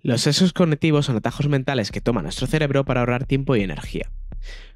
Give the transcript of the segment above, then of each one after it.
Los sesgos cognitivos son atajos mentales que toma nuestro cerebro para ahorrar tiempo y energía.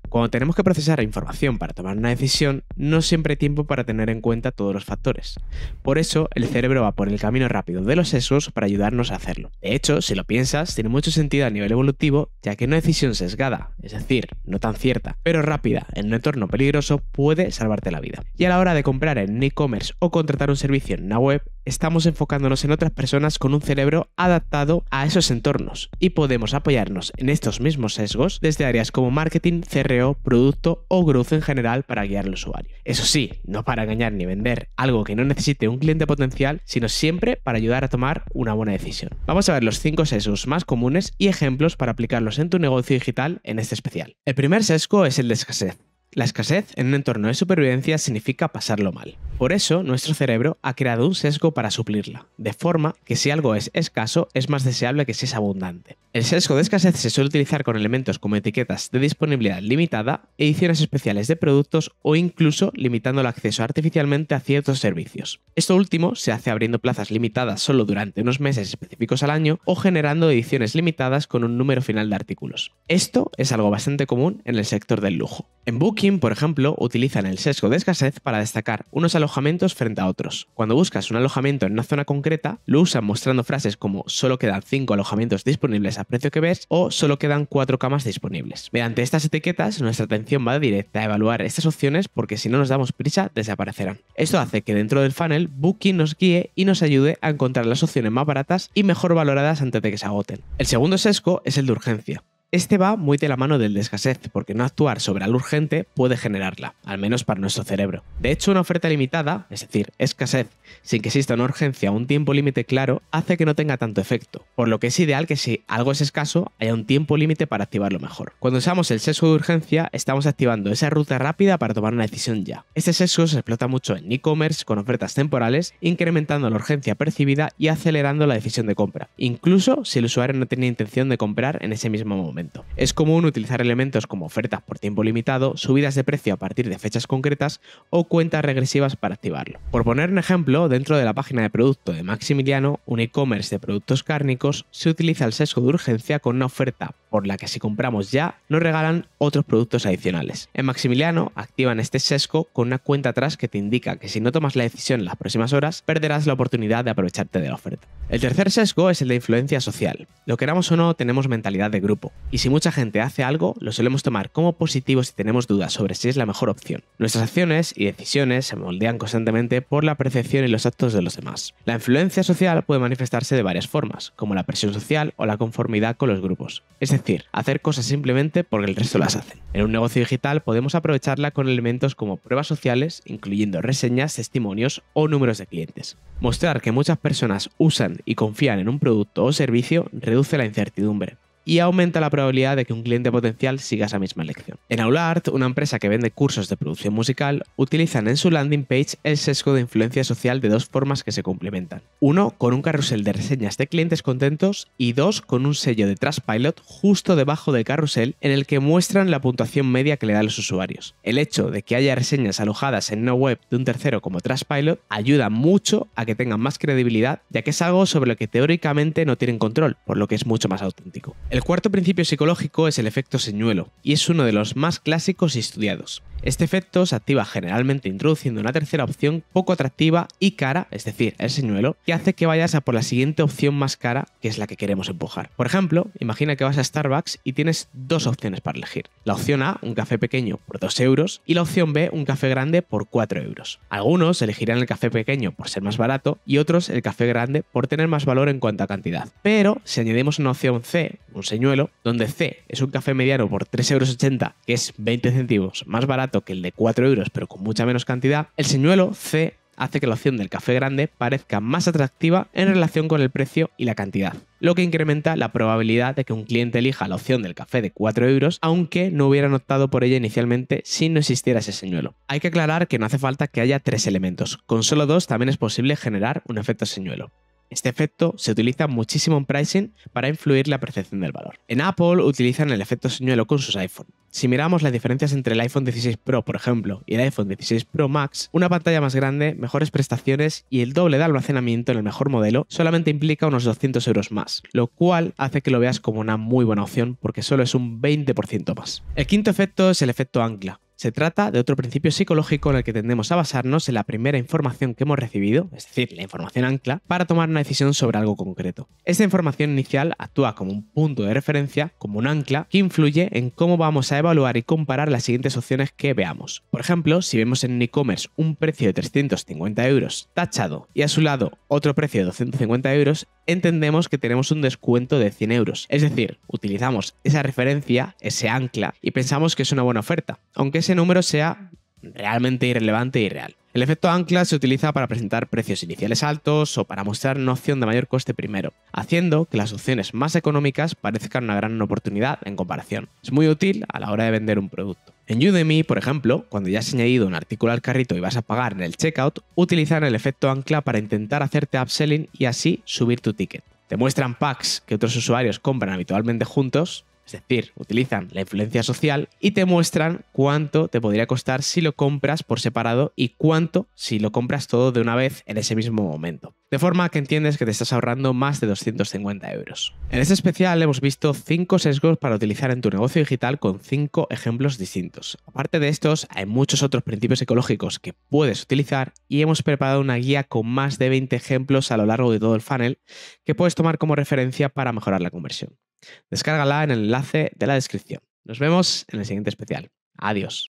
Cuando tenemos que procesar información para tomar una decisión, no siempre hay tiempo para tener en cuenta todos los factores. Por eso, el cerebro va por el camino rápido de los sesgos para ayudarnos a hacerlo. De hecho, si lo piensas, tiene mucho sentido a nivel evolutivo, ya que una decisión sesgada, es decir, no tan cierta, pero rápida, en un entorno peligroso, puede salvarte la vida. Y a la hora de comprar en e-commerce o contratar un servicio en una web, estamos enfocándonos en otras personas con un cerebro adaptado a esos entornos y podemos apoyarnos en estos mismos sesgos desde áreas como marketing, CRO, producto o growth en general para guiar al usuario. Eso sí, no para engañar ni vender algo que no necesite un cliente potencial, sino siempre para ayudar a tomar una buena decisión. Vamos a ver los cinco sesgos más comunes y ejemplos para aplicarlos en tu negocio digital en este especial. El primer sesgo es el de escasez. La escasez en un entorno de supervivencia significa pasarlo mal. Por eso, nuestro cerebro ha creado un sesgo para suplirla, de forma que si algo es escaso, es más deseable que si es abundante. El sesgo de escasez se suele utilizar con elementos como etiquetas de disponibilidad limitada, ediciones especiales de productos o incluso limitando el acceso artificialmente a ciertos servicios. Esto último se hace abriendo plazas limitadas solo durante unos meses específicos al año o generando ediciones limitadas con un número final de artículos. Esto es algo bastante común en el sector del lujo. En Booking, por ejemplo, utilizan el sesgo de escasez para destacar unos alojamientos frente a otros. Cuando buscas un alojamiento en una zona concreta, lo usan mostrando frases como solo quedan 5 alojamientos disponibles a precio que ves o solo quedan 4 camas disponibles. Mediante estas etiquetas, nuestra atención va directa a evaluar estas opciones porque si no nos damos prisa, desaparecerán. Esto hace que dentro del funnel, Booking nos guíe y nos ayude a encontrar las opciones más baratas y mejor valoradas antes de que se agoten. El segundo sesgo es el de urgencia. Este va muy de la mano del de escasez, porque no actuar sobre algo urgente puede generarla, al menos para nuestro cerebro. De hecho, una oferta limitada, es decir, escasez, sin que exista una urgencia o un tiempo límite claro, hace que no tenga tanto efecto, por lo que es ideal que si algo es escaso, haya un tiempo límite para activarlo mejor. Cuando usamos el sesgo de urgencia, estamos activando esa ruta rápida para tomar una decisión ya. Este sesgo se explota mucho en e-commerce con ofertas temporales, incrementando la urgencia percibida y acelerando la decisión de compra, incluso si el usuario no tenía intención de comprar en ese mismo momento. Es común utilizar elementos como ofertas por tiempo limitado, subidas de precio a partir de fechas concretas o cuentas regresivas para activarlo. Por poner un ejemplo, dentro de la página de producto de Maximiliano, un e-commerce de productos cárnicos, se utiliza el sesgo de urgencia con una oferta por la que si compramos ya nos regalan otros productos adicionales. En Maximiliano activan este sesgo con una cuenta atrás que te indica que si no tomas la decisión en las próximas horas, perderás la oportunidad de aprovecharte de la oferta. El tercer sesgo es el de influencia social. Lo queramos o no, tenemos mentalidad de grupo, y si mucha gente hace algo, lo solemos tomar como positivo si tenemos dudas sobre si es la mejor opción. Nuestras acciones y decisiones se moldean constantemente por la percepción y los actos de los demás. La influencia social puede manifestarse de varias formas, como la presión social o la conformidad con los grupos, es decir, hacer cosas simplemente porque el resto las hacen. En un negocio digital podemos aprovecharla con elementos como pruebas sociales, incluyendo reseñas, testimonios o números de clientes. Mostrar que muchas personas usan y confían en un producto o servicio reduce la incertidumbre y aumenta la probabilidad de que un cliente potencial siga esa misma elección. En Aulart, una empresa que vende cursos de producción musical, utilizan en su landing page el sesgo de influencia social de dos formas que se complementan. Uno, con un carrusel de reseñas de clientes contentos y dos, con un sello de Trustpilot justo debajo del carrusel en el que muestran la puntuación media que le dan los usuarios. El hecho de que haya reseñas alojadas en no web de un tercero como Trustpilot ayuda mucho a que tengan más credibilidad, ya que es algo sobre lo que teóricamente no tienen control, por lo que es mucho más auténtico. El cuarto principio psicológico es el efecto señuelo, y es uno de los más clásicos y estudiados. Este efecto se activa generalmente introduciendo una tercera opción poco atractiva y cara, es decir, el señuelo, que hace que vayas a por la siguiente opción más cara, que es la que queremos empujar. Por ejemplo, imagina que vas a Starbucks y tienes dos opciones para elegir. La opción A, un café pequeño por 2 euros, y la opción B, un café grande por 4 euros. Algunos elegirán el café pequeño por ser más barato y otros el café grande por tener más valor en cuanto a cantidad. Pero si añadimos una opción C, señuelo, donde C es un café mediano por 3,80 euros, que es 20 céntimos más barato que el de 4 euros, pero con mucha menos cantidad, el señuelo C hace que la opción del café grande parezca más atractiva en relación con el precio y la cantidad, lo que incrementa la probabilidad de que un cliente elija la opción del café de 4 euros, aunque no hubieran optado por ella inicialmente si no existiera ese señuelo. Hay que aclarar que no hace falta que haya tres elementos, con solo dos también es posible generar un efecto señuelo. Este efecto se utiliza muchísimo en pricing para influir la percepción del valor. En Apple utilizan el efecto señuelo con sus iPhone. Si miramos las diferencias entre el iPhone 16 Pro, por ejemplo, y el iPhone 16 Pro Max, una pantalla más grande, mejores prestaciones y el doble de almacenamiento en el mejor modelo solamente implica unos 200 euros más, lo cual hace que lo veas como una muy buena opción porque solo es un 20% más. El quinto efecto es el efecto ancla se trata de otro principio psicológico en el que tendemos a basarnos en la primera información que hemos recibido, es decir, la información ancla, para tomar una decisión sobre algo concreto. Esta información inicial actúa como un punto de referencia, como un ancla, que influye en cómo vamos a evaluar y comparar las siguientes opciones que veamos. Por ejemplo, si vemos en e-commerce un precio de 350 euros tachado y a su lado otro precio de 250 euros, entendemos que tenemos un descuento de 100 euros. Es decir, utilizamos esa referencia, ese ancla, y pensamos que es una buena oferta, aunque ese número sea realmente irrelevante y e real. El efecto ancla se utiliza para presentar precios iniciales altos o para mostrar una opción de mayor coste primero, haciendo que las opciones más económicas parezcan una gran oportunidad en comparación. Es muy útil a la hora de vender un producto. En Udemy, por ejemplo, cuando ya has añadido un artículo al carrito y vas a pagar en el checkout, utilizan el efecto ancla para intentar hacerte upselling y así subir tu ticket. Te muestran packs que otros usuarios compran habitualmente juntos es decir, utilizan la influencia social y te muestran cuánto te podría costar si lo compras por separado y cuánto si lo compras todo de una vez en ese mismo momento. De forma que entiendes que te estás ahorrando más de 250 euros. En este especial hemos visto 5 sesgos para utilizar en tu negocio digital con 5 ejemplos distintos. Aparte de estos, hay muchos otros principios ecológicos que puedes utilizar y hemos preparado una guía con más de 20 ejemplos a lo largo de todo el funnel que puedes tomar como referencia para mejorar la conversión. Descárgala en el enlace de la descripción. Nos vemos en el siguiente especial. Adiós.